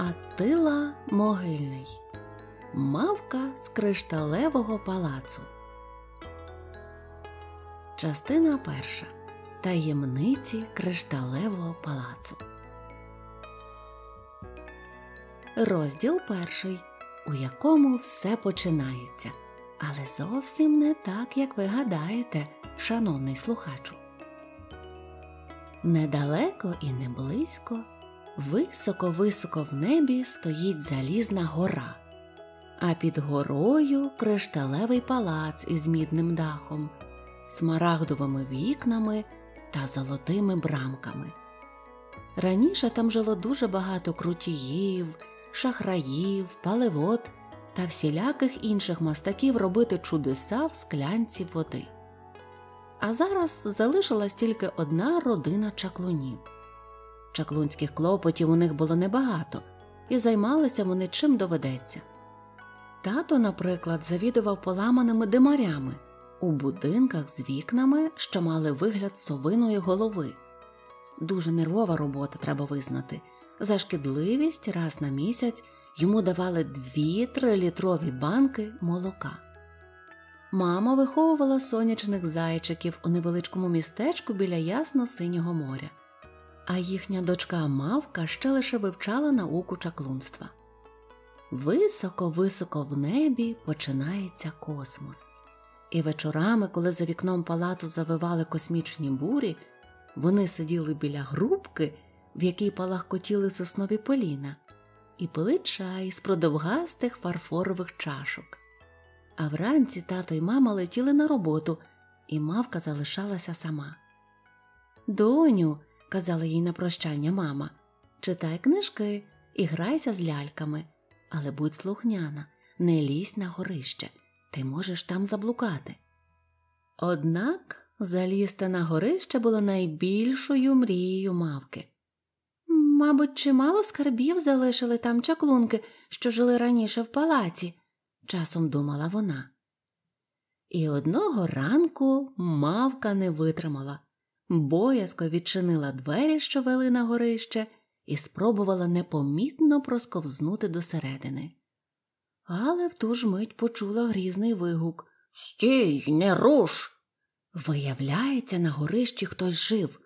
Атила Могильний Мавка з кришталевого палацу. Частина перша Таємниці кришталевого палацу. Розділ перший, у якому все починається. Але зовсім не так, як ви гадаєте, шановний слухачу. Недалеко і не близько. Високо-високо в небі стоїть залізна гора, а під горою кришталевий палац із мідним дахом, смарагдовими вікнами та золотими брамками. Раніше там жило дуже багато крутіїв, шахраїв, паливод та всіляких інших мастаків робити чудеса в склянці води. А зараз залишилась тільки одна родина чаклунів. Чаклунських клопотів у них було небагато, і займалися вони чим доведеться. Тато, наприклад, завідував поламаними димарями у будинках з вікнами, що мали вигляд совиної голови. Дуже нервова робота, треба визнати. За шкідливість раз на місяць йому давали дві трилітрові банки молока. Мама виховувала сонячних зайчиків у невеличкому містечку біля ясно синього моря а їхня дочка Мавка ще лише вивчала науку чаклунства. Високо-високо в небі починається космос, і вечорами, коли за вікном палацу завивали космічні бурі, вони сиділи біля грубки, в якій палахкотіли соснові поліна, і пили чай з продовгастих фарфорових чашок. А вранці тато й мама летіли на роботу, і мавка залишалася сама. Доню, казала їй на прощання мама. Читай книжки і грайся з ляльками, але будь слухняна, не лізь на горище, ти можеш там заблукати. Однак залізти на горище було найбільшою мрією мавки. Мабуть, чимало скарбів залишили там чаклунки, що жили раніше в палаці, часом думала вона. І одного ранку мавка не витримала боязко відчинила двері, що вели на горище, і спробувала непомітно просковзнути досередини. Але в ту ж мить почула грізний вигук Стій, не руш! Виявляється, на горищі хтось жив.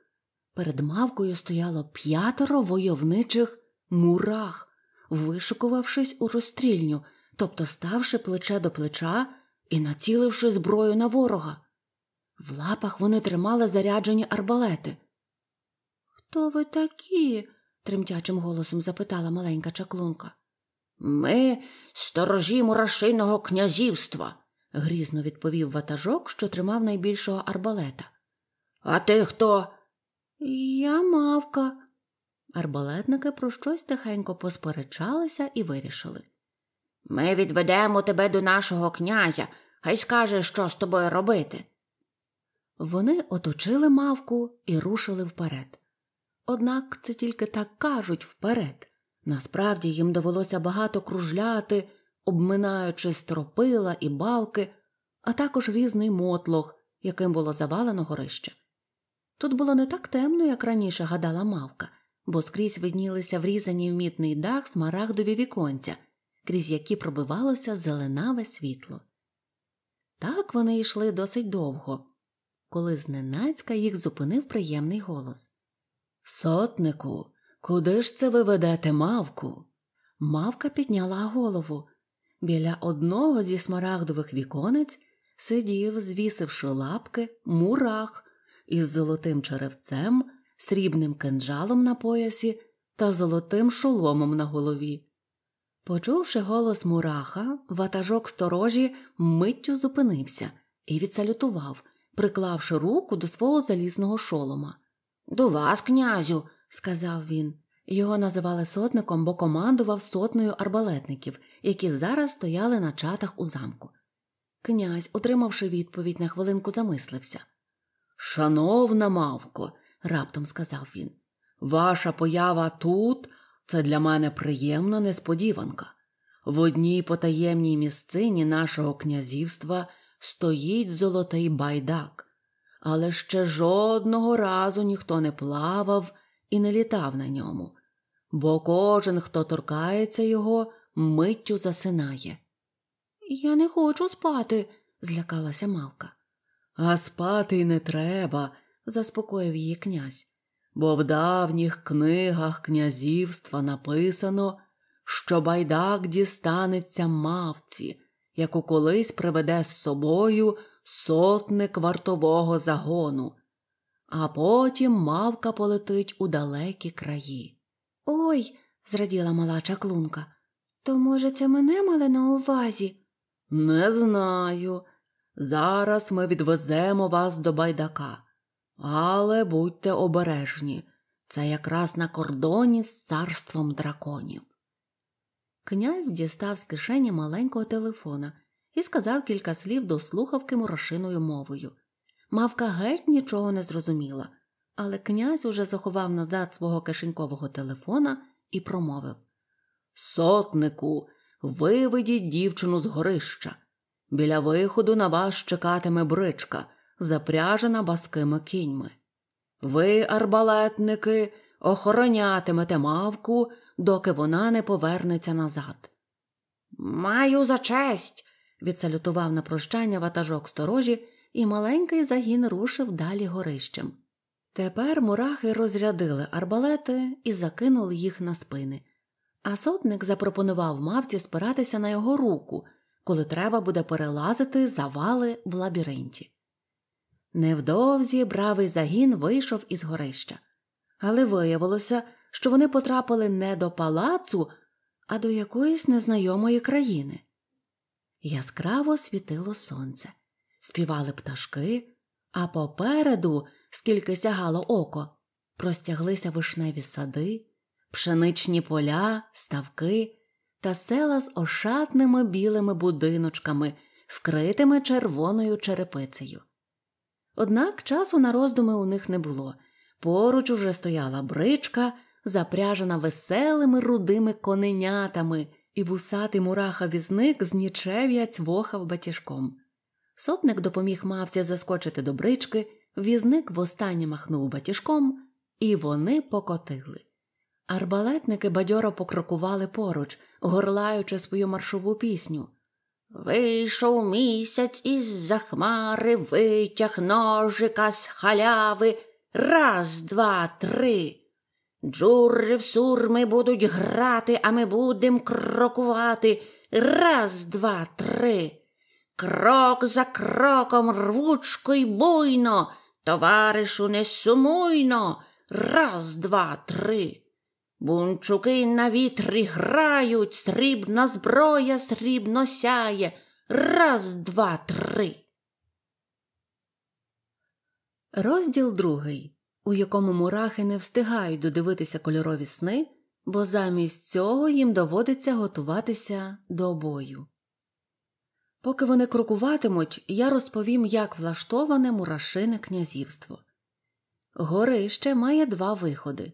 Перед мавкою стояло п'ятеро войовничих мурах, вишукувавшись у розстрільню, тобто ставши плече до плеча і націливши зброю на ворога. В лапах вони тримали заряджені арбалети. Хто ви такі? тремтячим голосом запитала маленька чаклунка. Ми сторожі мурашиного князівства, грізно відповів ватажок, що тримав найбільшого арбалета. А ти хто? Я мавка. Арбалетники про щось тихенько посперечалися і вирішили. Ми відведемо тебе до нашого князя, хай скаже, що з тобою робити. Вони оточили мавку і рушили вперед. Однак це тільки так кажуть вперед. Насправді їм довелося багато кружляти, обминаючи стропила і балки, а також різний мотлох, яким було завалено горище. Тут було не так темно, як раніше гадала мавка, бо скрізь виднілися врізані в мітний дах смарагдові віконця, крізь які пробивалося зеленаве світло. Так вони йшли досить довго коли зненацька їх зупинив приємний голос. Сотнику, куди ж це ви ведете мавку? Мавка підняла голову. Біля одного зі смарагдових віконець сидів, звісивши лапки, мурах із золотим черевцем, срібним кинджалом на поясі та золотим шоломом на голові. Почувши голос мураха, ватажок сторожі миттю зупинився і відсалютував, приклавши руку до свого залізного шолома. До вас, князю, сказав він. Його називали сотником, бо командував сотнею арбалетників, які зараз стояли на чатах у замку. Князь, отримавши відповідь, на хвилинку замислився. Шановна мавко, раптом сказав він, ваша поява тут це для мене приємна несподіванка. В одній потаємній місцині нашого князівства стоїть золотий байдак, але ще жодного разу ніхто не плавав і не літав на ньому, бо кожен, хто торкається його, миттю засинає. Я не хочу спати, злякалася мавка. А спати й не треба, заспокоїв її князь, бо в давніх книгах князівства написано, що байдак дістанеться мавці, яку колись приведе з собою сотник вартового загону, а потім мавка полетить у далекі краї. Ой, зраділа мала чаклунка, то, може, це мене мали на увазі? Не знаю. Зараз ми відвеземо вас до байдака, але будьте обережні. Це якраз на кордоні з царством драконів. Князь дістав з кишені маленького телефона і сказав кілька слів до слухавки мурашиною мовою. Мавка геть нічого не зрозуміла, але князь уже заховав назад свого кишенькового телефона і промовив Сотнику, виведіть дівчину з горища. Біля виходу на вас чекатиме бричка, запряжена баскими кіньми. Ви, арбалетники, охоронятимете мавку доки вона не повернеться назад. Маю за честь. відсалютував на прощання ватажок сторожі, і маленький загін рушив далі горищем. Тепер мурахи розрядили арбалети і закинули їх на спини. А сотник запропонував мавці спиратися на його руку, коли треба буде перелазити завали в лабіринті. Невдовзі бравий загін вийшов із горища, але виявилося, що вони потрапили не до палацу, а до якоїсь незнайомої країни. Яскраво світило сонце, співали пташки, а попереду, скільки сягало око, простяглися вишневі сади, пшеничні поля, ставки та села з ошатними білими будиночками, вкритими червоною черепицею. Однак часу на роздуми у них не було. Поруч уже стояла бричка, запряжена веселими рудими коненятами, і вусатий мураха візник з вохав батіжком. Сотник допоміг мавці заскочити до брички, візник востаннє махнув батіжком, і вони покотили. Арбалетники бадьоро покрокували поруч, горлаючи свою маршову пісню. Вийшов місяць із за хмари, витяг ножика з халяви. Раз, два, три. Джурри в сурми будуть грати, а ми будем крокувати. Раз, два, три. Крок за кроком рвучко й буйно, товаришу не сумуйно. Раз, два, три. Бунчуки на вітрі грають, срібна зброя срібно сяє. Раз, два, три. Розділ другий у якому мурахи не встигають додивитися кольорові сни, бо замість цього їм доводиться готуватися до бою. Поки вони крокуватимуть, я розповім, як влаштоване мурашине князівство. Горище має два виходи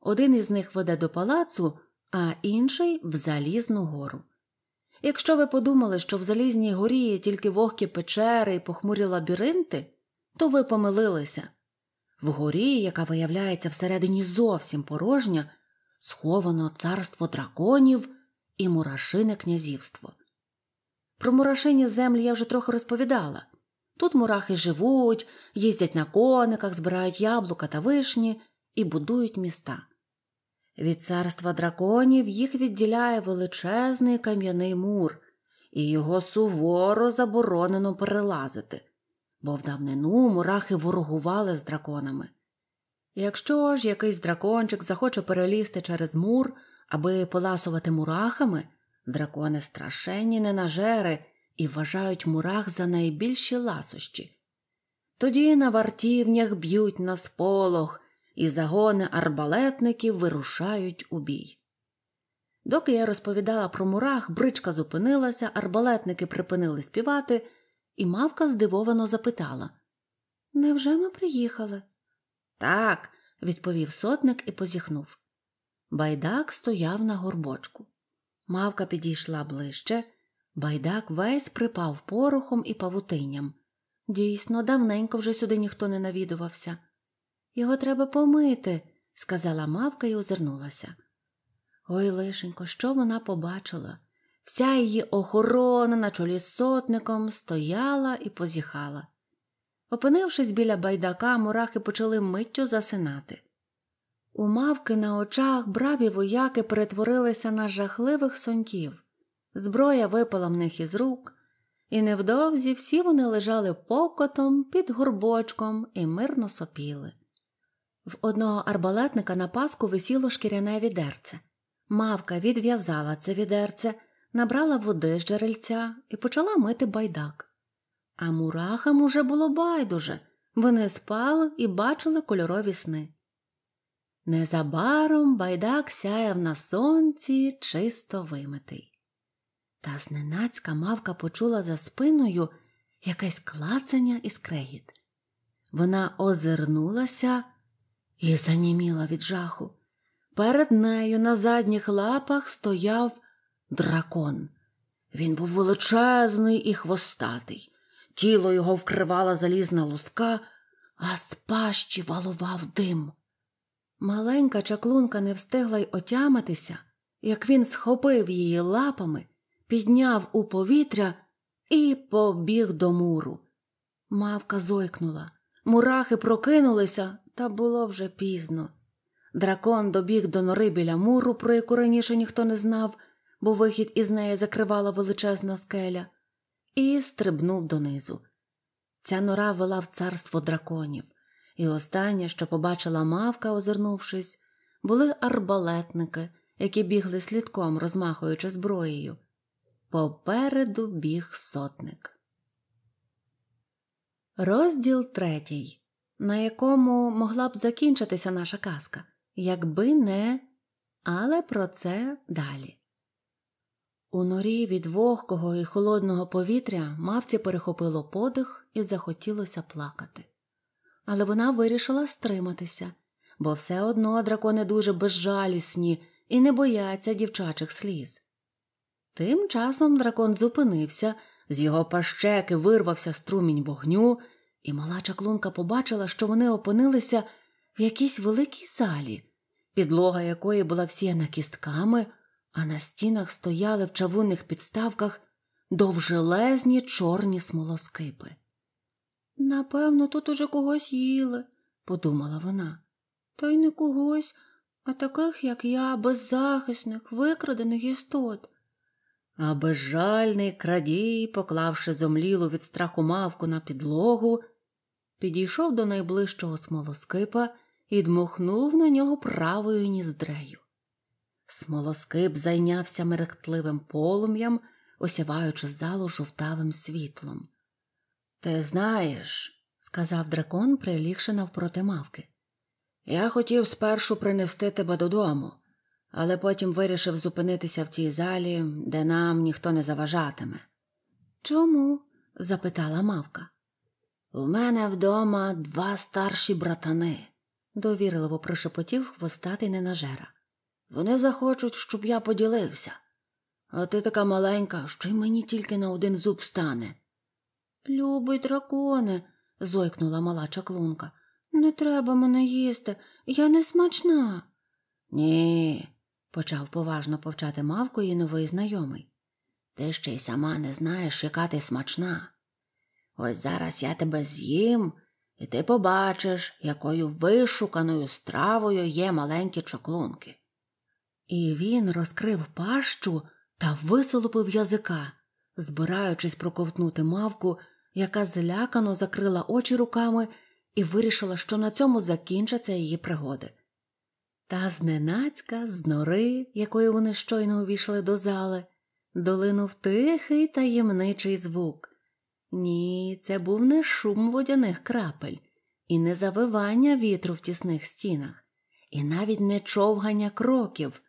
один із них веде до палацу, а інший в Залізну гору. Якщо ви подумали, що в Залізній горі є тільки вогкі печери і похмурі лабіринти, то ви помилилися. Вгорі, яка виявляється всередині зовсім порожня, сховано царство драконів і мурашине князівство. Про мурашині землі я вже трохи розповідала. Тут мурахи живуть, їздять на кониках, збирають яблука та вишні і будують міста. Від царства драконів їх відділяє величезний кам'яний мур, і його суворо заборонено перелазити бо в давнину мурахи ворогували з драконами. якщо ж якийсь дракончик захоче перелізти через мур, аби поласувати мурахами, дракони страшенні ненажери і вважають мурах за найбільші ласощі. Тоді на вартівнях б'ють на сполох, і загони арбалетників вирушають у бій. Доки я розповідала про мурах, бричка зупинилася, арбалетники припинили співати і мавка здивовано запитала Невже ми приїхали? Так, відповів сотник і позіхнув. Байдак стояв на горбочку. Мавка підійшла ближче. Байдак весь припав порохом і павутинням. Дійсно, давненько вже сюди ніхто не навідувався. Його треба помити, сказала мавка і озирнулася. Ой, лишенько, що вона побачила? Вся її охорона на чолі з сотником стояла і позіхала. Опинившись біля байдака, мурахи почали миттю засинати. У мавки на очах браві вояки перетворилися на жахливих соньків. Зброя випала в них із рук, і невдовзі всі вони лежали покотом під горбочком і мирно сопіли. В одного арбалетника на паску висіло шкіряне відерце. Мавка відв'язала це відерце набрала води з джерельця і почала мити байдак. А мурахам уже було байдуже вони спали і бачили кольорові сни. Незабаром байдак сяяв на сонці чисто вимитий. Та зненацька мавка почула за спиною якесь клацання і скрегіт. Вона озирнулася і заніміла від жаху. Перед нею на задніх лапах стояв дракон. Він був величезний і хвостатий, тіло його вкривала залізна луска, а з пащі валував дим. Маленька чаклунка не встигла й отямитися, як він схопив її лапами, підняв у повітря і побіг до муру. Мавка зойкнула. Мурахи прокинулися, та було вже пізно. Дракон добіг до нори біля муру, про яку раніше ніхто не знав, бо вихід із неї закривала величезна скеля, і стрибнув донизу. Ця нора вела в царство драконів, і останнє, що побачила мавка, озирнувшись, були арбалетники, які бігли слідком, розмахуючи зброєю. Попереду біг сотник. Розділ третій, на якому могла б закінчитися наша казка, якби не, але про це далі. У норі від вогкого і холодного повітря мавці перехопило подих і захотілося плакати. Але вона вирішила стриматися, бо все одно дракони дуже безжалісні і не бояться дівчачих сліз. Тим часом дракон зупинився, з його пащеки вирвався струмінь вогню, і мала чаклунка побачила, що вони опинилися в якійсь великій залі, підлога якої була всіяна кістками а на стінах стояли в чавунних підставках довжелезні чорні смолоскипи. Напевно, тут уже когось їли, подумала вона. Та й не когось, а таких, як я, беззахисних, викрадених істот. А безжальний крадій, поклавши зомлілу від страху мавку на підлогу, підійшов до найближчого смолоскипа і дмухнув на нього правою ніздрею. Смолоскип зайнявся мерехтливим полум'ям, осіваючи залу жовтавим світлом. Ти знаєш, сказав дракон, прилігши навпроти мавки, я хотів спершу принести тебе додому, але потім вирішив зупинитися в цій залі, де нам ніхто не заважатиме. Чому? запитала мавка. У мене вдома два старші братани, довірливо прошепотів хвостатий ненажера. Вони захочуть, щоб я поділився. А ти така маленька, що й мені тільки на один зуб стане. Любий драконе, зойкнула мала чаклунка. Не треба мене їсти, я не смачна. Ні, почав поважно повчати мавку і новий знайомий. Ти ще й сама не знаєш, яка ти смачна. Ось зараз я тебе з'їм, і ти побачиш, якою вишуканою стравою є маленькі чаклунки. І він розкрив пащу та висолопив язика, збираючись проковтнути мавку, яка злякано закрила очі руками і вирішила, що на цьому закінчаться її пригоди. Та зненацька з нори, якою вони щойно увійшли до зали, долинув тихий таємничий звук. Ні, це був не шум водяних крапель, і не завивання вітру в тісних стінах, і навіть не човгання кроків.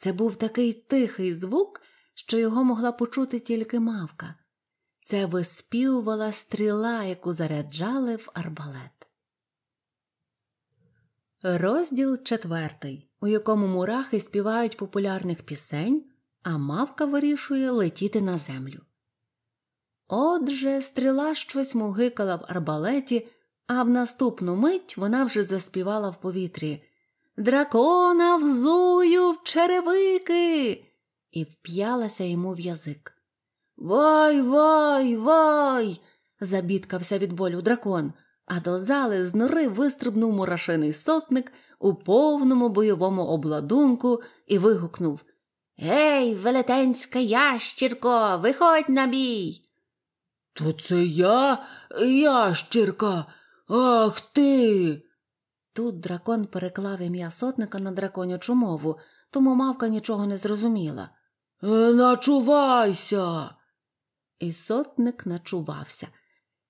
Це був такий тихий звук, що його могла почути тільки мавка. Це виспівувала стріла, яку заряджали в арбалет. Розділ четвертий, у якому мурахи співають популярних пісень, а мавка вирішує летіти на землю. Отже, стріла щось мугикала в арбалеті, а в наступну мить вона вже заспівала в повітрі. Дракона взую в черевики і вп'ялася йому в язик. Вай, вай, вай. забідкався від болю дракон, а до зали з нори вистрибнув мурашиний сотник у повному бойовому обладунку і вигукнув Гей, велетенська ящірко, виходь на бій. То це я, ящірка, ах ти. Тут дракон переклав ім'я сотника на драконячу мову, тому мавка нічого не зрозуміла. Е, начувайся. І сотник начувався.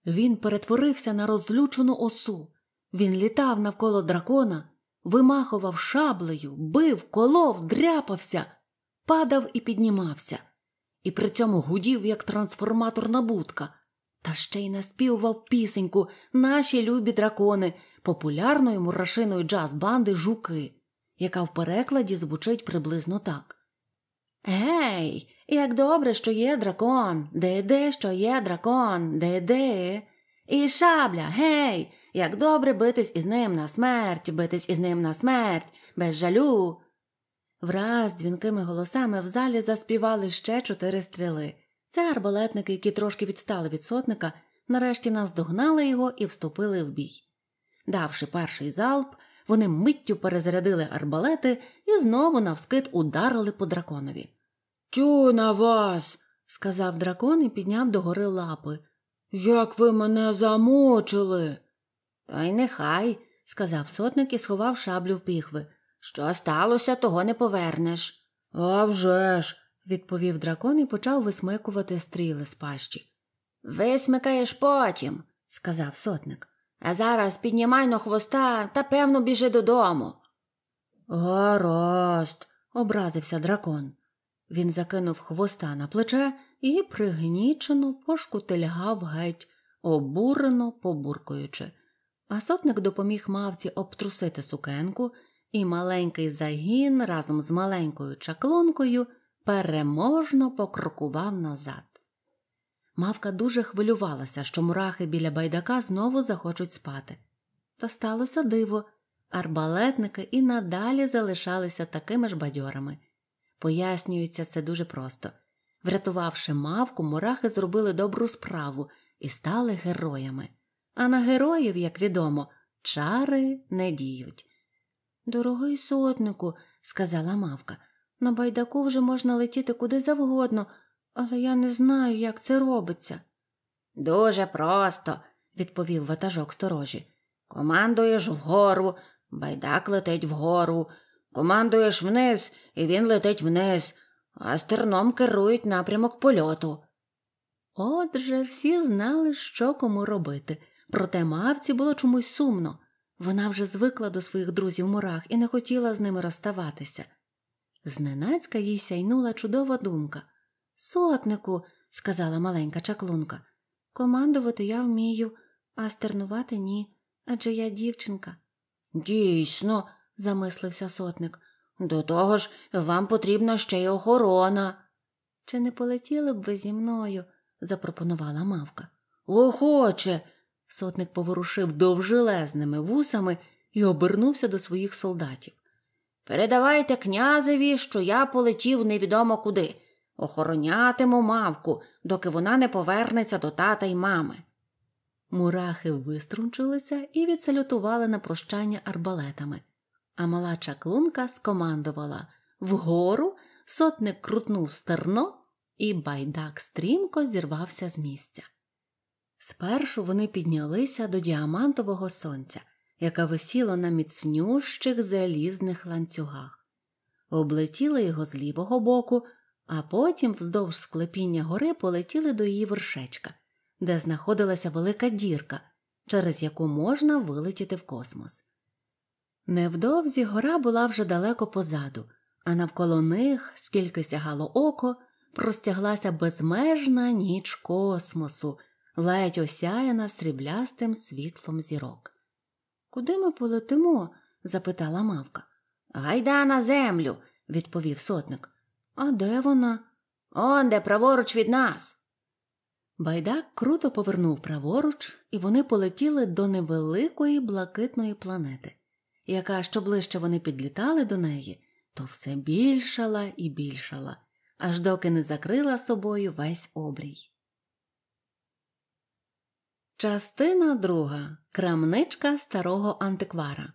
Він перетворився на розлючену осу. Він літав навколо дракона, вимахував шаблею, бив, колов, дряпався, падав і піднімався, і при цьому гудів, як трансформаторна будка, та ще й наспівував пісеньку наші любі дракони популярної мурашиної джаз-банди Жуки, яка в перекладі звучить приблизно так. Гей, як добре, що є дракон, де де, що є дракон, де де. І шабля, гей, як добре битись із ним на смерть, битись із ним на смерть, без жалю. Враз дзвінкими голосами в залі заспівали ще чотири стріли. Це арбалетники, які трошки відстали від сотника, нарешті наздогнали його і вступили в бій. Давши перший залп, вони миттю перезарядили арбалети і знову навскид ударили по драконові. Тю на вас, сказав дракон і підняв догори лапи. Як ви мене замочили? то й нехай, сказав сотник і сховав шаблю в піхви. Що сталося, того не повернеш. «А вже ж!» – відповів дракон і почав висмикувати стріли з пащі. Висмикаєш потім, сказав сотник. А зараз піднімай но хвоста та певно біжи додому. Гаразд, образився дракон. Він закинув хвоста на плече і пригнічено пошкутильгав геть, обурено побуркуючи. А сотник допоміг мавці обтрусити сукенку, і маленький загін разом з маленькою чаклункою переможно покрокував назад. Мавка дуже хвилювалася, що мурахи біля байдака знову захочуть спати. Та сталося диво арбалетники і надалі залишалися такими ж бадьорами. Пояснюється це дуже просто врятувавши мавку, мурахи зробили добру справу і стали героями. А на героїв, як відомо, чари не діють. Дорогий сотнику, сказала мавка, на байдаку вже можна летіти куди завгодно, але я не знаю, як це робиться. Дуже просто, відповів ватажок сторожі. Командуєш вгору, байдак летить вгору, командуєш вниз, і він летить вниз, а стерном керують напрямок польоту. Отже, всі знали, що кому робити, проте мавці було чомусь сумно. Вона вже звикла до своїх друзів мурах і не хотіла з ними розставатися. Зненацька їй сяйнула чудова думка. Сотнику, сказала маленька чаклунка, командувати я вмію, а стернувати ні. Адже я дівчинка. Дійсно, замислився сотник. До того ж, вам потрібна ще й охорона. Чи не полетіли б ви зі мною? запропонувала мавка. Охоче. Сотник поворушив довжелезними вусами і обернувся до своїх солдатів. Передавайте князеві, що я полетів невідомо куди. Охоронятиму мавку, доки вона не повернеться до тата й мами. Мурахи виструнчилися і відсалютували на прощання арбалетами. А мала чаклунка скомандувала вгору, сотник крутнув стерно, і байдак стрімко зірвався з місця. Спершу вони піднялися до діамантового сонця, яке висіло на міцнющих залізних ланцюгах, облетіли його з лівого боку а потім вздовж склепіння гори полетіли до її вершечка, де знаходилася велика дірка, через яку можна вилетіти в космос. Невдовзі гора була вже далеко позаду, а навколо них, скільки сягало око, простяглася безмежна ніч космосу, ледь осяяна сріблястим світлом зірок. Куди ми полетимо? запитала мавка. Гайда на землю, відповів сотник. А де вона? Онде, праворуч від нас. Байдак круто повернув праворуч, і вони полетіли до невеликої блакитної планети, яка що ближче вони підлітали до неї, то все більшала і більшала, аж доки не закрила собою весь обрій. Частина друга. Крамничка старого антиквара.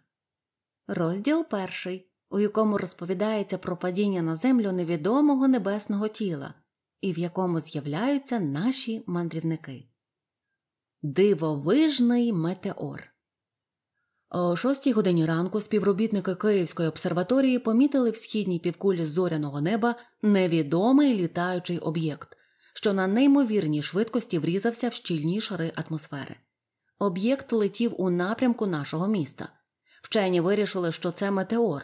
Розділ перший у якому розповідається про падіння на землю невідомого небесного тіла і в якому з'являються наші мандрівники. Дивовижний метеор. О шостій годині ранку співробітники Київської обсерваторії помітили в східній півкулі зоряного неба невідомий літаючий об'єкт, що на неймовірній швидкості врізався в щільні шари атмосфери. Об'єкт летів у напрямку нашого міста. Вчені вирішили, що це метеор,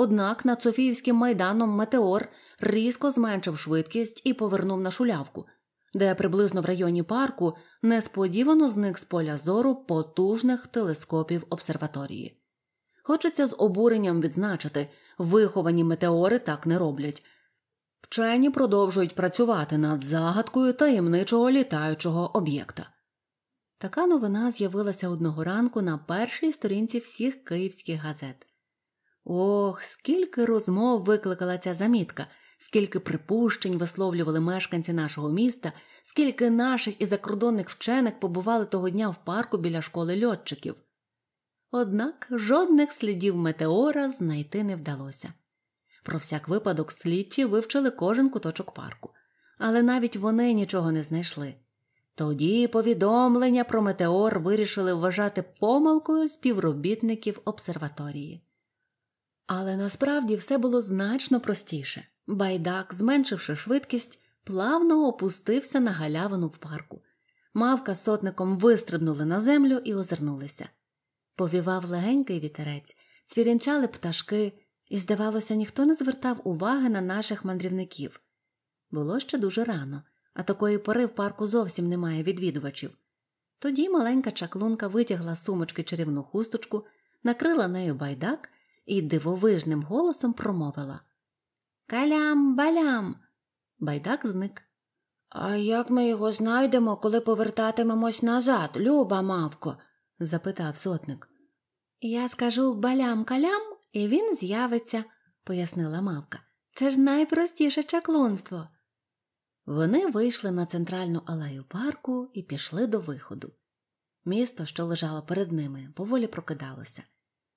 Однак над Софіївським майданом Метеор різко зменшив швидкість і повернув на шулявку, де приблизно в районі парку несподівано зник з поля зору потужних телескопів обсерваторії. Хочеться з обуренням відзначити, виховані метеори так не роблять. Вчені продовжують працювати над загадкою таємничого літаючого об'єкта. Така новина з'явилася одного ранку на першій сторінці всіх київських газет. Ох, скільки розмов викликала ця замітка, скільки припущень висловлювали мешканці нашого міста, скільки наших і закордонних вчених побували того дня в парку біля школи льотчиків. Однак жодних слідів метеора знайти не вдалося. Про всяк випадок слідчі вивчили кожен куточок парку, але навіть вони нічого не знайшли. Тоді повідомлення про метеор вирішили вважати помилкою співробітників обсерваторії. Але насправді все було значно простіше. Байдак, зменшивши швидкість, плавно опустився на галявину в парку. Мавка з сотником вистрибнули на землю і озирнулися. Повівав легенький вітерець, цвірінчали пташки, і, здавалося, ніхто не звертав уваги на наших мандрівників. Було ще дуже рано, а такої пори в парку зовсім немає відвідувачів. Тоді маленька чаклунка витягла з сумочки чарівну хусточку, накрила нею байдак і дивовижним голосом промовила Калям балям. Байдак зник. А як ми його знайдемо, коли повертатимемось назад, люба мавко? запитав сотник. Я скажу балям калям, і він з'явиться, пояснила мавка. Це ж найпростіше чаклунство. Вони вийшли на центральну алею парку і пішли до виходу. Місто, що лежало перед ними, поволі прокидалося.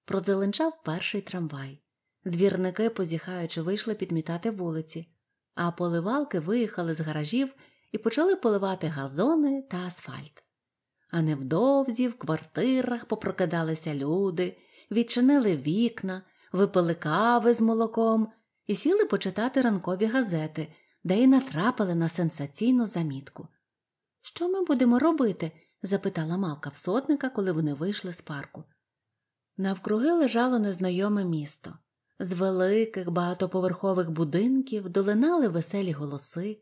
Продзеленчав перший трамвай. Двірники, позіхаючи, вийшли підмітати вулиці, а поливалки виїхали з гаражів і почали поливати газони та асфальт. А невдовзі в квартирах попрокидалися люди, відчинили вікна, випили кави з молоком і сіли почитати ранкові газети, де й натрапили на сенсаційну замітку. Що ми будемо робити? запитала мавка в сотника, коли вони вийшли з парку. Навкруги лежало незнайоме місто. З великих багатоповерхових будинків долинали веселі голоси,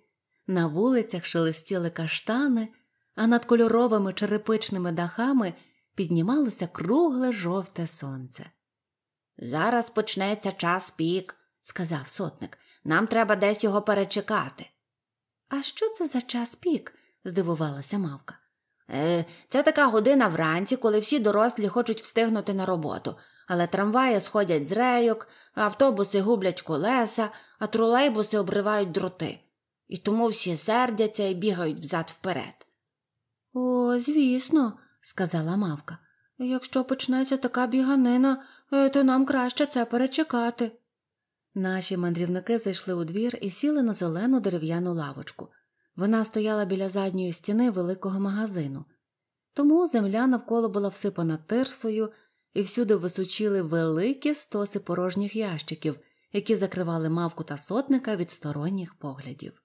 на вулицях шелестіли каштани, а над кольоровими черепичними дахами піднімалося кругле жовте сонце. Зараз почнеться час пік, сказав сотник. Нам треба десь його перечекати. А що це за час пік? здивувалася мавка. Е, Це така година вранці, коли всі дорослі хочуть встигнути на роботу, але трамваї сходять з рейок, автобуси гублять колеса, а тролейбуси обривають дроти. І тому всі сердяться і бігають взад вперед. О, звісно, сказала мавка. Якщо почнеться така біганина, е, то нам краще це перечекати. Наші мандрівники зайшли у двір і сіли на зелену дерев'яну лавочку. Вона стояла біля задньої стіни великого магазину, тому земля навколо була всипана тирсою, і всюди височили великі стоси порожніх ящиків, які закривали мавку та сотника від сторонніх поглядів.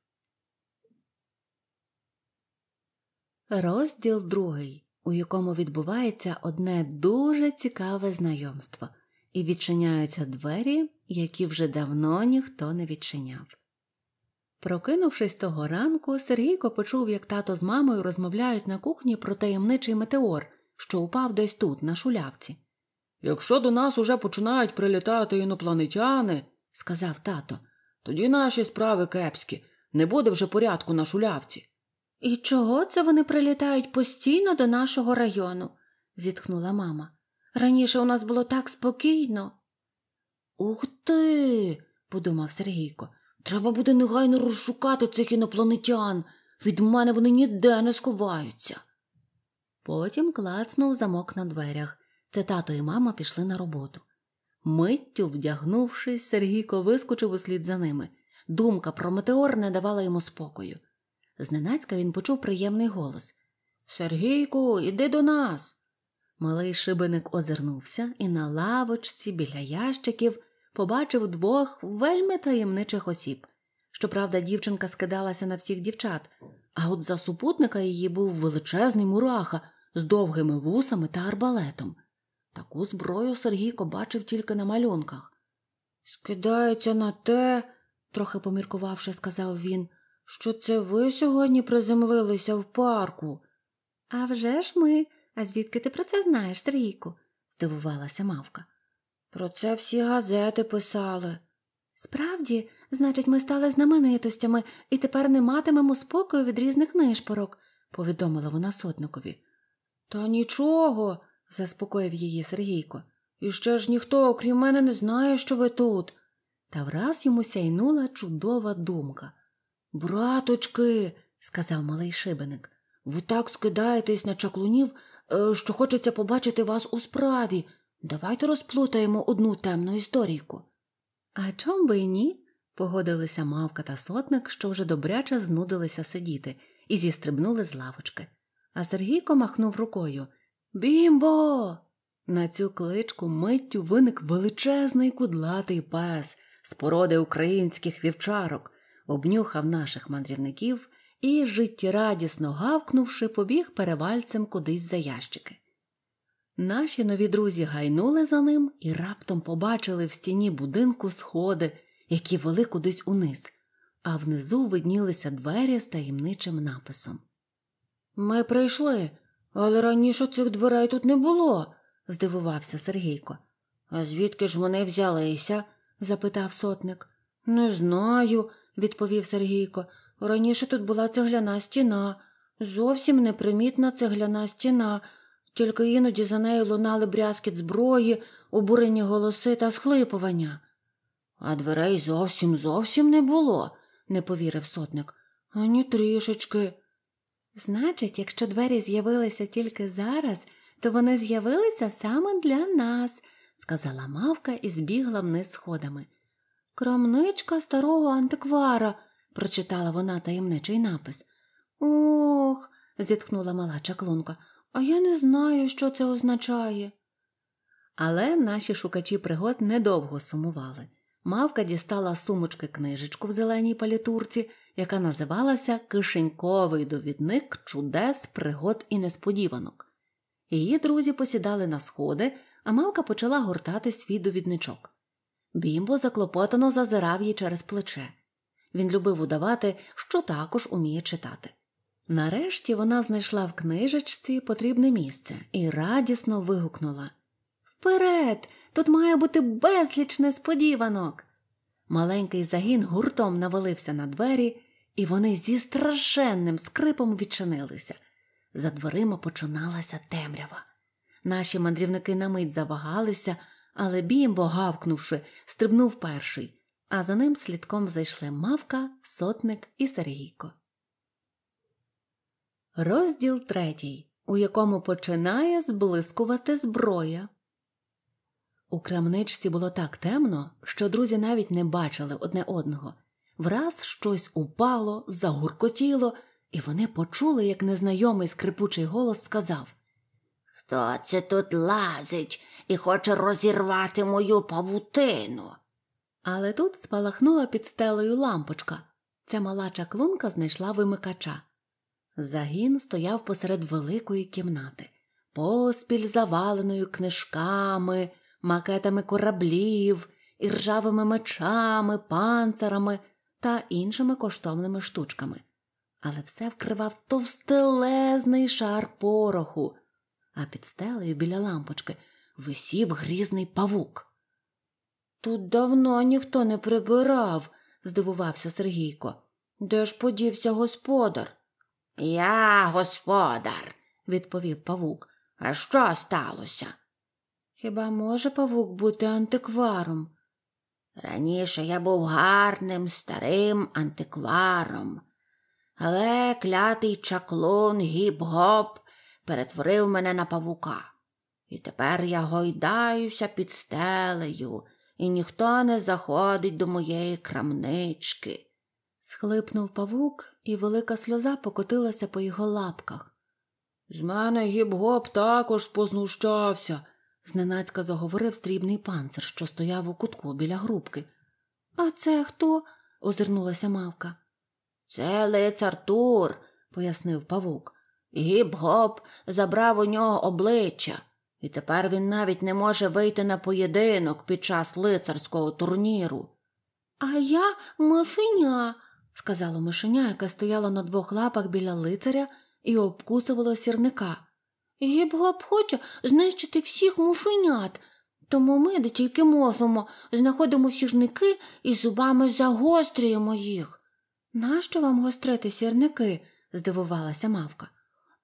Розділ другий, у якому відбувається одне дуже цікаве знайомство, і відчиняються двері, які вже давно ніхто не відчиняв. Прокинувшись того ранку, Сергійко почув, як тато з мамою розмовляють на кухні про таємничий метеор, що упав десь тут, на шулявці. Якщо до нас уже починають прилітати інопланетяни, сказав тато, тоді наші справи кепські, не буде вже порядку на шулявці. І чого це вони прилітають постійно до нашого району? зітхнула мама. Раніше у нас було так спокійно. Ух ти. подумав Сергійко. Треба буде негайно розшукати цих інопланетян. Від мене вони ніде не сховаються. Потім клацнув замок на дверях. Це тато і мама пішли на роботу. Миттю, вдягнувшись, Сергійко вискочив услід за ними. Думка про метеор не давала йому спокою. Зненацька він почув приємний голос Сергійку, іди до нас. Малий шибеник озирнувся і на лавочці біля ящиків побачив двох вельми таємничих осіб. Щоправда, дівчинка скидалася на всіх дівчат, а от за супутника її був величезний мураха з довгими вусами та арбалетом. Таку зброю Сергійко бачив тільки на малюнках. Скидається на те, трохи поміркувавши, сказав він, що це ви сьогодні приземлилися в парку. «А вже ж ми. А звідки ти про це знаєш, Сергійко? здивувалася мавка. Про це всі газети писали. Справді, значить, ми стали знаменитостями і тепер не матимемо спокою від різних нишпорок, повідомила вона сотникові. Та нічого, заспокоїв її Сергійко. І ще ж ніхто, окрім мене, не знає, що ви тут. Та враз йому сяйнула чудова думка. Браточки, сказав малий шибеник, ви так скидаєтесь на чаклунів, е, що хочеться побачити вас у справі. Давайте розплутаємо одну темну історійку. А чом би і ні? погодилися мавка та сотник, що вже добряче знудилися сидіти, і зістрибнули з лавочки. А Сергійко махнув рукою Бімбо! На цю кличку миттю виник величезний кудлатий пес з породи українських вівчарок, обнюхав наших мандрівників і, життєрадісно гавкнувши, побіг перевальцем кудись за ящики. Наші нові друзі гайнули за ним і раптом побачили в стіні будинку сходи, які вели кудись униз, а внизу виднілися двері з таємничим написом. Ми прийшли, але раніше цих дверей тут не було, здивувався Сергійко. А звідки ж вони взялися? запитав сотник. Не знаю, відповів Сергійко. Раніше тут була цегляна стіна, зовсім непримітна цегляна стіна тільки іноді за нею лунали брязкіт зброї, обурені голоси та схлипування. А дверей зовсім зовсім не було, не повірив сотник, ані трішечки. Значить, якщо двері з'явилися тільки зараз, то вони з'явилися саме для нас, сказала мавка і збігла вниз сходами. Крамничка старого антиквара, прочитала вона таємничий напис. Ох. зітхнула мала чаклунка. А я не знаю, що це означає. Але наші шукачі пригод недовго сумували. Мавка дістала з сумочки книжечку в зеленій палітурці, яка називалася Кишеньковий довідник чудес, пригод і несподіванок. Її друзі посідали на сходи, а мавка почала гортати свій довідничок. Бімбо заклопотано зазирав їй через плече. Він любив удавати, що також уміє читати. Нарешті вона знайшла в книжечці потрібне місце і радісно вигукнула Вперед! Тут має бути безліч несподіванок. Маленький загін гуртом навалився на двері, і вони зі страшенним скрипом відчинилися. За дверима починалася темрява. Наші мандрівники на мить завагалися, але бімбо, гавкнувши, стрибнув перший, а за ним слідком зайшли мавка, сотник і Сергійко. Розділ третій, у якому починає зблискувати зброя. У крамничці було так темно, що друзі навіть не бачили одне одного. Враз щось упало, загуркотіло, і вони почули, як незнайомий скрипучий голос сказав Хто це тут лазить і хоче розірвати мою павутину? Але тут спалахнула під стелею лампочка. Ця мала чаклунка знайшла вимикача. Загін стояв посеред великої кімнати, поспіль заваленою книжками, макетами кораблів, і ржавими мечами, панцерами та іншими коштовними штучками. Але все вкривав товстелезний шар пороху, а під стелею біля лампочки висів грізний павук. Тут давно ніхто не прибирав, здивувався Сергійко. Де ж подівся господар? Я господар, відповів павук. А що сталося? Хіба може павук бути антикваром? Раніше я був гарним старим антикваром, але клятий чаклун гіп-гоп перетворив мене на павука. І тепер я гойдаюся під стелею, і ніхто не заходить до моєї крамнички. Схлипнув павук, і велика сльоза покотилася по його лапках. З мене гіп-гоп також познущався, зненацька заговорив стрібний панцир, що стояв у кутку біля грубки. А це хто? озирнулася мавка. Це лицар Тур, пояснив павук. Гіп-гоп забрав у нього обличчя, і тепер він навіть не може вийти на поєдинок під час лицарського турніру. А я мафиня сказала мишеня, яка стояла на двох лапах біля лицаря і обкусувала сірника. Гіп-гоп хоче знищити всіх мушенят, тому ми, де тільки можемо, знаходимо сірники і зубами загострюємо їх. Нащо вам гострити сірники? здивувалася мавка.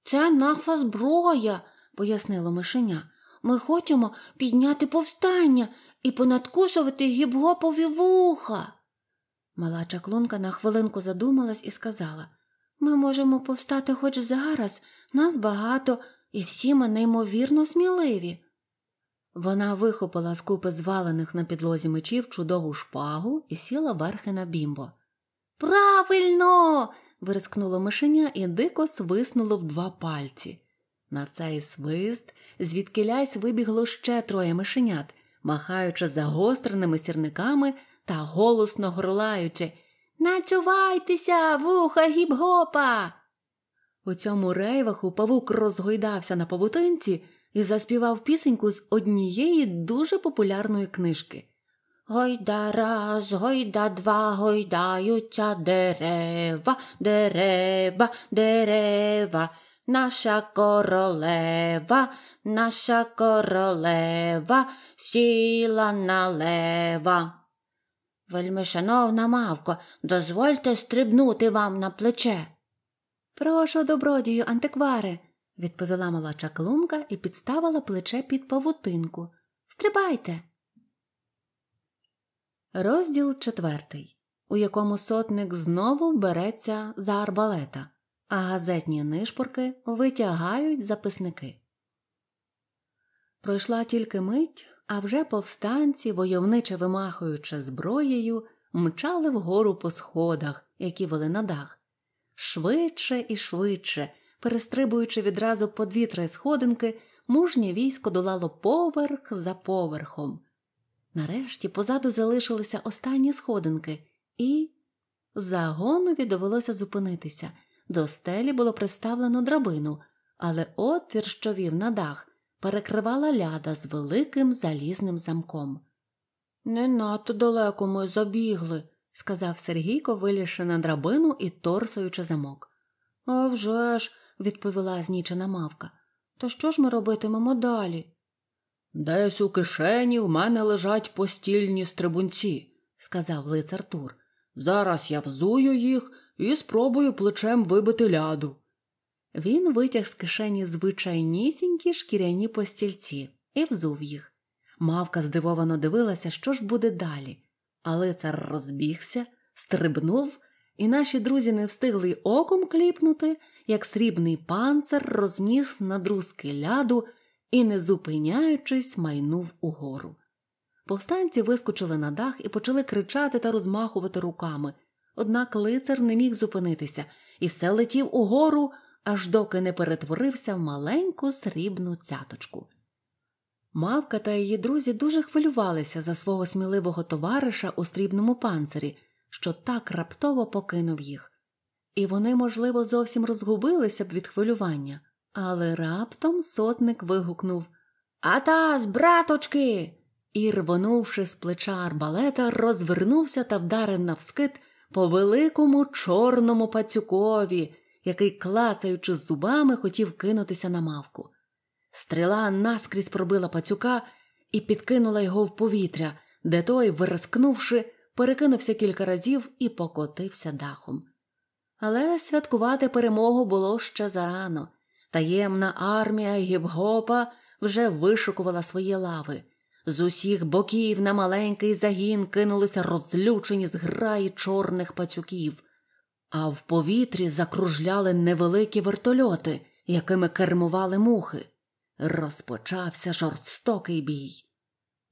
Це наша зброя, пояснило мишеня. Ми хочемо підняти повстання і понадкушувати гіп-гопові вуха. Мала чаклунка на хвилинку задумалась і сказала ми можемо повстати хоч зараз, нас багато, і всі ми неймовірно сміливі. Вона вихопила з купи звалених на підлозі мечів чудову шпагу і сіла верхи на бімбо. Правильно. вирискнуло мишеня і дико свиснуло в два пальці. На цей свист, звідкилясь вибігло ще троє мишенят, махаючи загостреними сірниками та голосно горлаючи Нацювайтеся, вуха гіп-гопа!» У цьому рейваху павук розгойдався на павутинці і заспівав пісеньку з однієї дуже популярної книжки. Гойда раз, гойда два, гойдаються дерева, дерева, дерева, наша королева, наша королева, сіла налева. Вельмишановна мавко, дозвольте стрибнути вам на плече. Прошу, добродію, антиквари, відповіла молодша клунка і підставила плече під павутинку. Стрибайте. Розділ четвертий, у якому сотник знову береться за арбалета, а газетні нишпорки витягають записники. Пройшла тільки мить, а вже повстанці, войовниче вимахуючи зброєю, мчали вгору по сходах, які вели на дах, швидше і швидше, перестрибуючи відразу по дві-три сходинки, мужнє військо долало поверх за поверхом. Нарешті позаду залишилися останні сходинки, і загонові довелося зупинитися. До стелі було приставлено драбину, але отвір, що вів на дах, перекривала ляда з великим залізним замком. Не надто далеко ми забігли, сказав Сергійко, вилізши на драбину і торсуючи замок. «А вже ж», – відповіла знічена мавка. То що ж ми робитимемо далі? Десь у кишені в мене лежать постільні стрибунці, сказав лицар Тур. Зараз я взую їх і спробую плечем вибити ляду. Він витяг з кишені звичайнісінькі шкіряні постільці і взув їх. Мавка здивовано дивилася, що ж буде далі, але цар розбігся, стрибнув, і наші друзі не встигли оком кліпнути, як срібний панцир розніс на друзки ляду і, не зупиняючись, майнув угору. Повстанці вискочили на дах і почали кричати та розмахувати руками. Однак лицар не міг зупинитися і все летів угору аж доки не перетворився в маленьку срібну цяточку. Мавка та її друзі дуже хвилювалися за свого сміливого товариша у срібному панцирі, що так раптово покинув їх, і вони, можливо, зовсім розгубилися б від хвилювання, але раптом сотник вигукнув Атас, браточки. І, рвонувши з плеча арбалета, розвернувся та вдарив навскид по великому чорному пацюкові, який, клацаючи зубами, хотів кинутися на мавку. Стріла наскрізь пробила пацюка і підкинула його в повітря, де той, вирискнувши, перекинувся кілька разів і покотився дахом. Але святкувати перемогу було ще зарано. Таємна армія гіп-гопа вже вишукувала свої лави. З усіх боків на маленький загін кинулися розлючені зграї чорних пацюків а в повітрі закружляли невеликі вертольоти, якими кермували мухи. Розпочався жорстокий бій.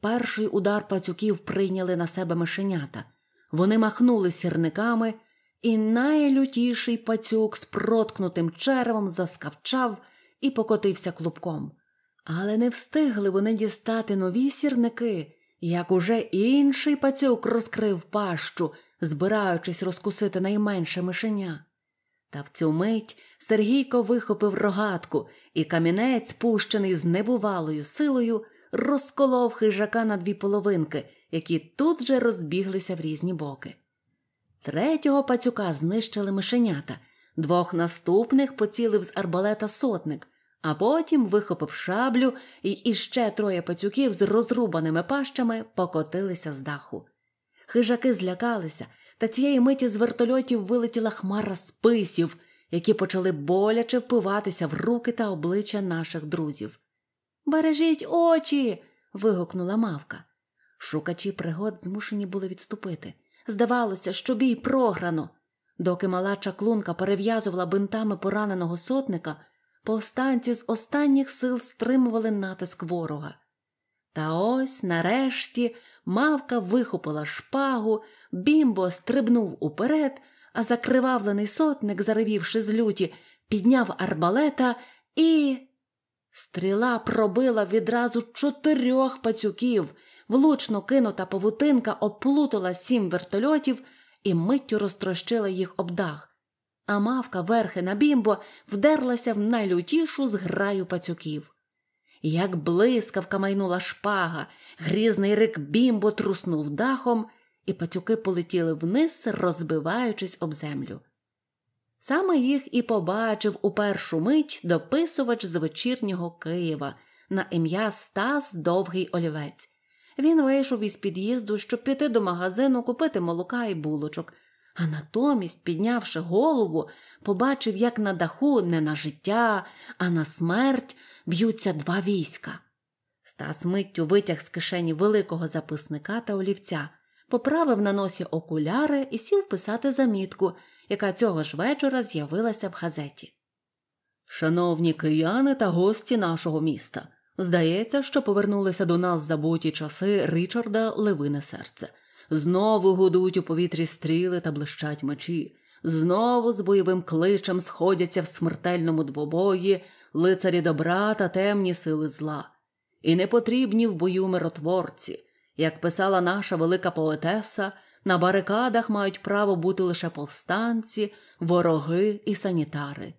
Перший удар пацюків прийняли на себе мишенята. Вони махнули сірниками, і найлютіший пацюк з проткнутим черевом заскавчав і покотився клубком. Але не встигли вони дістати нові сірники, як уже інший пацюк розкрив пащу збираючись розкусити найменше мишеня. Та в цю мить Сергійко вихопив рогатку, і камінець, пущений з небувалою силою, розколов хижака на дві половинки, які тут же розбіглися в різні боки. Третього пацюка знищили мишенята, двох наступних поцілив з арбалета сотник, а потім вихопив шаблю, і іще троє пацюків з розрубаними пащами покотилися з даху. Хижаки злякалися, та цієї миті з вертольотів вилетіла хмара списів, які почали боляче впиватися в руки та обличчя наших друзів. Бережіть очі. вигукнула мавка. Шукачі пригод змушені були відступити. Здавалося, що бій програно. Доки мала чаклунка перев'язувала бинтами пораненого сотника, повстанці з останніх сил стримували натиск ворога. Та ось нарешті Мавка вихопила шпагу, бімбо стрибнув уперед, а закривавлений сотник, заревівши з люті, підняв арбалета і. Стріла пробила відразу чотирьох пацюків. Влучно кинута павутинка оплутала сім вертольотів і миттю розтрощила їх об дах. А мавка верхи на бімбо вдерлася в найлютішу зграю пацюків. Як блискавка майнула шпага, грізний рик бімбо труснув дахом, і пацюки полетіли вниз, розбиваючись об землю. Саме їх і побачив у першу мить дописувач з вечірнього Києва на ім'я Стас Довгий Олівець. Він вийшов із під'їзду, щоб піти до магазину купити молока і булочок, а натомість, піднявши голову, побачив, як на даху не на життя, а на смерть б'ються два війська. Стас миттю витяг з кишені великого записника та олівця, поправив на носі окуляри і сів писати замітку, яка цього ж вечора з'явилася в газеті. Шановні кияни та гості нашого міста. Здається, що повернулися до нас забуті часи Річарда Левине серце. Знову гудуть у повітрі стріли та блищать мечі. Знову з бойовим кличем сходяться в смертельному двобої лицарі добра та темні сили зла, і не потрібні в бою миротворці, як писала наша велика поетеса, на барикадах мають право бути лише повстанці, вороги і санітари.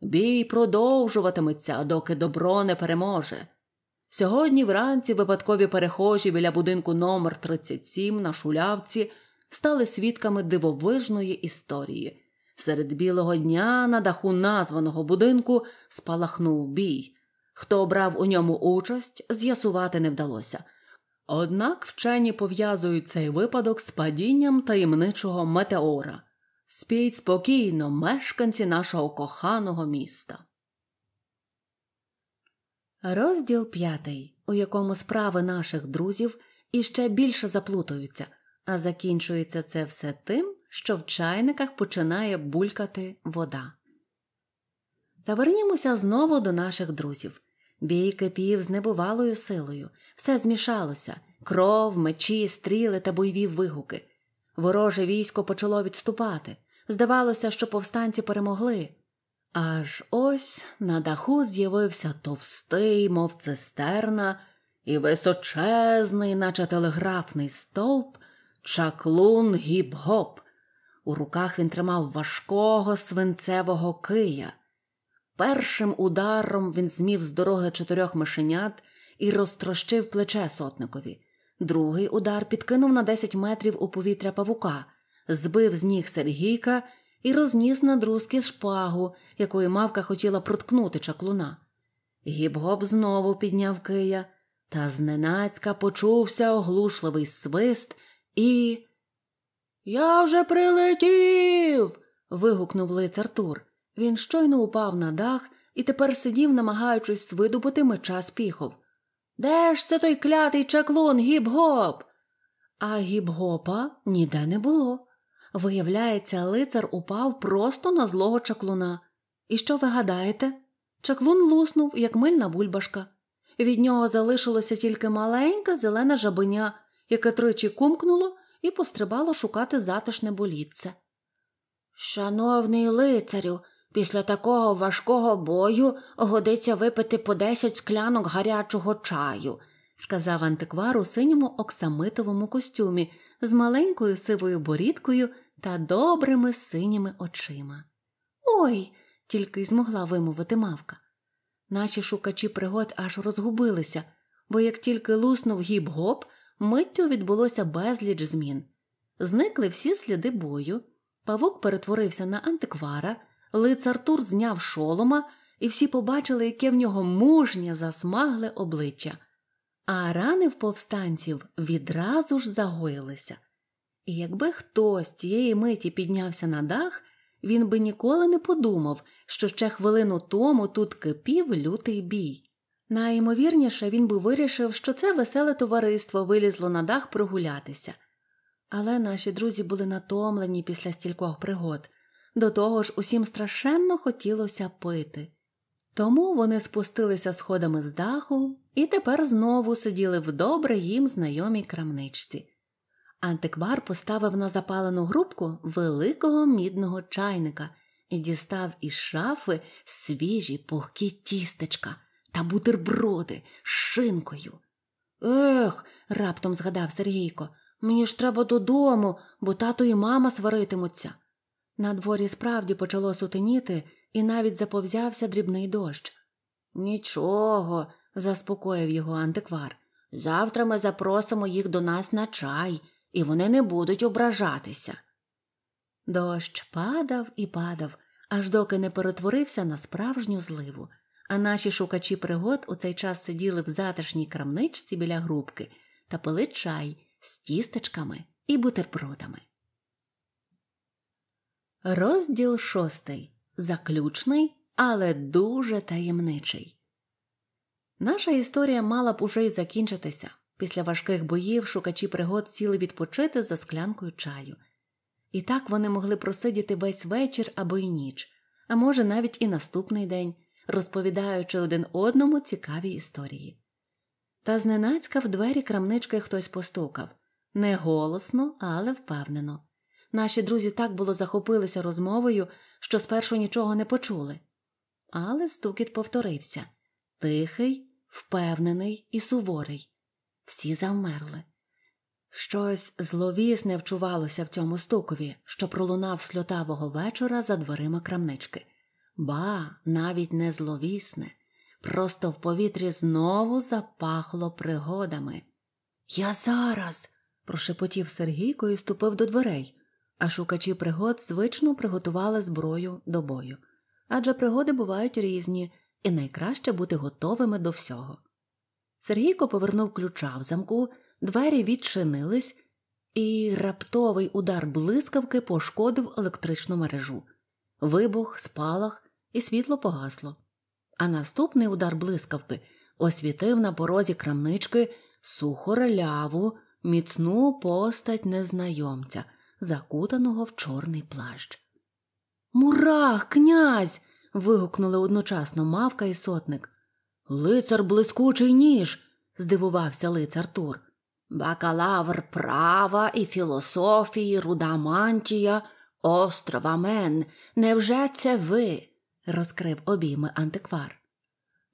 Бій продовжуватиметься, доки добро не переможе. Сьогодні вранці випадкові перехожі біля будинку номер 37 на шулявці стали свідками дивовижної історії. Серед білого дня на даху названого будинку спалахнув бій. Хто брав у ньому участь, з'ясувати не вдалося. Однак вчені пов'язують цей випадок з падінням таємничого метеора. Спіть спокійно, мешканці нашого коханого міста. Розділ п'ятий, у якому справи наших друзів іще більше заплутуються, а закінчується це все тим що в чайниках починає булькати вода. Та вернімося знову до наших друзів. Бій кипів з небувалою силою, все змішалося кров, мечі, стріли та бойові вигуки. Вороже військо почало відступати. Здавалося, що повстанці перемогли. Аж ось на даху з'явився товстий, мов цистерна, і височезний, наче телеграфний стовп, чаклун гіп-гоп, у руках він тримав важкого свинцевого кия. Першим ударом він змів з дороги чотирьох мишенят і розтрощив плече сотникові. Другий удар підкинув на десять метрів у повітря павука, збив з ніг Сергійка і розніс на друзки шпагу, якою мавка хотіла проткнути чаклуна. Гіб-гоп знову підняв кия, та зненацька почувся оглушливий свист і я вже прилетів. вигукнув лицар Тур. Він щойно упав на дах і тепер сидів, намагаючись видобути меча спіхов. Де ж це той клятий чаклун гіп-гоп? А гіп-гопа ніде не було. Виявляється, лицар упав просто на злого чаклуна. І що ви гадаєте? Чаклун луснув, як мильна бульбашка. Від нього залишилося тільки маленька зелена жабеня, яке тричі кумкнуло і пострибало шукати затишне болітце. Шановний лицарю, після такого важкого бою годиться випити по десять склянок гарячого чаю, сказав антиквар у синьому оксамитовому костюмі з маленькою сивою борідкою та добрими синіми очима. Ой, тільки й змогла вимовити мавка. Наші шукачі пригод аж розгубилися, бо як тільки луснув гіп гоп, Миттю відбулося безліч змін. Зникли всі сліди бою, павук перетворився на антиквара, лицар Тур зняв шолома, і всі побачили, яке в нього мужнє, засмагле обличчя. А рани в повстанців відразу ж загоїлися. І якби хтось цієї миті піднявся на дах, він би ніколи не подумав, що ще хвилину тому тут кипів лютий бій. Найімовірніше він би вирішив, що це веселе товариство вилізло на дах прогулятися. Але наші друзі були натомлені після стількох пригод, до того ж усім страшенно хотілося пити. Тому вони спустилися сходами з даху і тепер знову сиділи в добре їм знайомій крамничці. Антиквар поставив на запалену грубку великого мідного чайника і дістав із шафи свіжі пухкі тістечка та бутерброди з шинкою. Ех, раптом згадав Сергійко, мені ж треба додому, бо тато і мама сваритимуться. На дворі справді почало сутеніти і навіть заповзявся дрібний дощ. Нічого, заспокоїв його антиквар. Завтра ми запросимо їх до нас на чай, і вони не будуть ображатися. Дощ падав і падав, аж доки не перетворився на справжню зливу а наші шукачі пригод у цей час сиділи в затишній крамничці біля грубки та пили чай з тістечками і бутербродами. Розділ шостий. Заключний, але дуже таємничий. Наша історія мала б уже й закінчитися. Після важких боїв шукачі пригод сіли відпочити за склянкою чаю. І так вони могли просидіти весь вечір або й ніч, а може, навіть і наступний день, розповідаючи один одному цікаві історії. Та зненацька в двері крамнички хтось постукав не голосно, але впевнено. Наші друзі так було захопилися розмовою, що спершу нічого не почули. Але стукіт повторився тихий, впевнений і суворий. Всі завмерли. Щось зловісне вчувалося в цьому стукові, що пролунав сльотавого вечора за дверима крамнички ба навіть не зловісне, просто в повітрі знову запахло пригодами. Я зараз. прошепотів Сергійко і ступив до дверей, а шукачі пригод звично приготували зброю до бою. Адже пригоди бувають різні, і найкраще бути готовими до всього. Сергійко повернув ключа в замку, двері відчинились, і раптовий удар блискавки пошкодив електричну мережу вибух, спалах, і світло погасло. А наступний удар блискавки освітив на порозі крамнички сухореляву, міцну постать незнайомця, закутаного в чорний плащ. Мурах, князь. вигукнули одночасно мавка і сотник. Лицар блискучий ніж. здивувався лицар Тур. Бакалавр права і філософії, руда мантія – Остров Амен, невже це ви? розкрив обійми антиквар.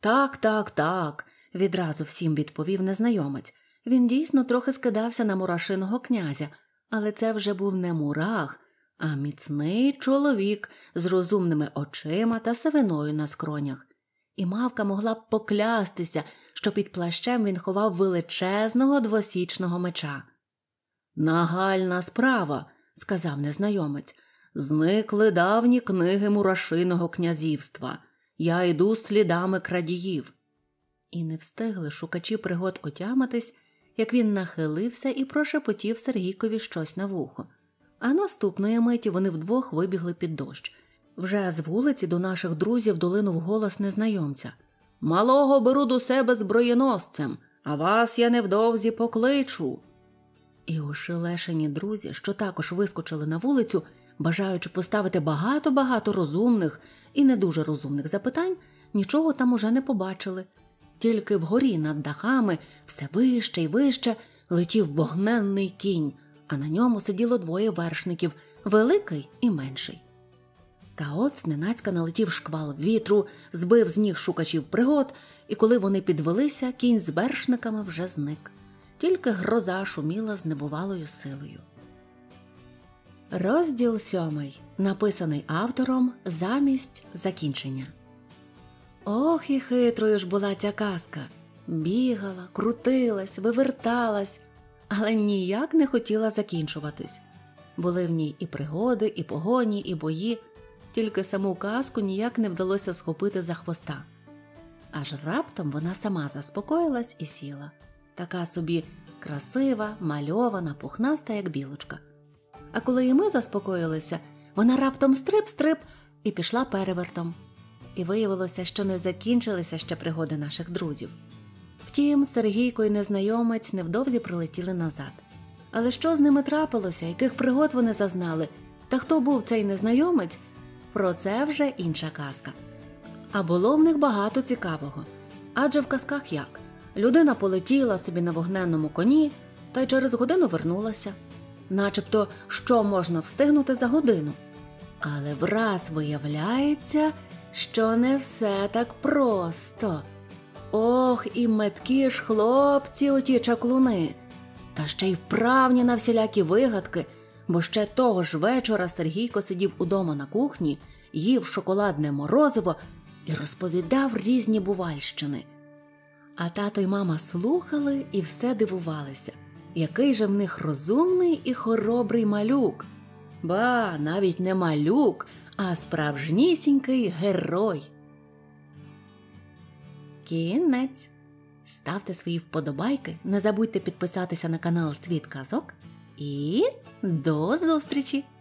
Так, так, так, відразу всім відповів незнайомець. Він дійсно трохи скидався на мурашиного князя, але це вже був не мурах, а міцний чоловік з розумними очима та сивиною на скронях. І мавка могла б поклястися, що під плащем він ховав величезного двосічного меча. Нагальна справа сказав незнайомець. Зникли давні книги Мурашиного князівства. Я йду слідами крадіїв. І не встигли шукачі пригод отямитись, як він нахилився і прошепотів Сергійкові щось на вухо. А наступної миті вони вдвох вибігли під дощ. Вже з вулиці до наших друзів долинув голос незнайомця Малого беру до себе зброєносцем, а вас я невдовзі покличу. І ошелешені друзі, що також вискочили на вулицю, бажаючи поставити багато-багато розумних і не дуже розумних запитань, нічого там уже не побачили. Тільки вгорі над дахами все вище і вище летів вогненний кінь, а на ньому сиділо двоє вершників великий і менший. Та от зненацька налетів шквал вітру, збив з ніг шукачів пригод, і коли вони підвелися, кінь з вершниками вже зник тільки гроза шуміла з небувалою силою. Розділ сьомий, написаний автором замість закінчення. Ох, і хитрою ж була ця казка. Бігала, крутилась, виверталась, але ніяк не хотіла закінчуватись. Були в ній і пригоди, і погоні, і бої, тільки саму казку ніяк не вдалося схопити за хвоста. Аж раптом вона сама заспокоїлась і сіла така собі красива, мальована, пухнаста, як білочка. А коли і ми заспокоїлися, вона раптом стрип-стрип і пішла перевертом. І виявилося, що не закінчилися ще пригоди наших друзів. Втім, Сергійко і незнайомець невдовзі прилетіли назад. Але що з ними трапилося, яких пригод вони зазнали, та хто був цей незнайомець, про це вже інша казка. А було в них багато цікавого. Адже в казках як Людина полетіла собі на вогненному коні та й через годину вернулася, начебто що можна встигнути за годину. Але враз виявляється, що не все так просто. Ох, і меткі ж хлопці, оті чаклуни, та ще й вправні на всілякі вигадки, бо ще того ж вечора Сергійко сидів удома на кухні, їв шоколадне морозиво і розповідав різні бувальщини. А тато й мама слухали і все дивувалися, який же в них розумний і хоробрий малюк. Ба, навіть не малюк, а справжнісінький герой. Кінець. Ставте свої вподобайки, не забудьте підписатися на канал Світ Казок. І до зустрічі!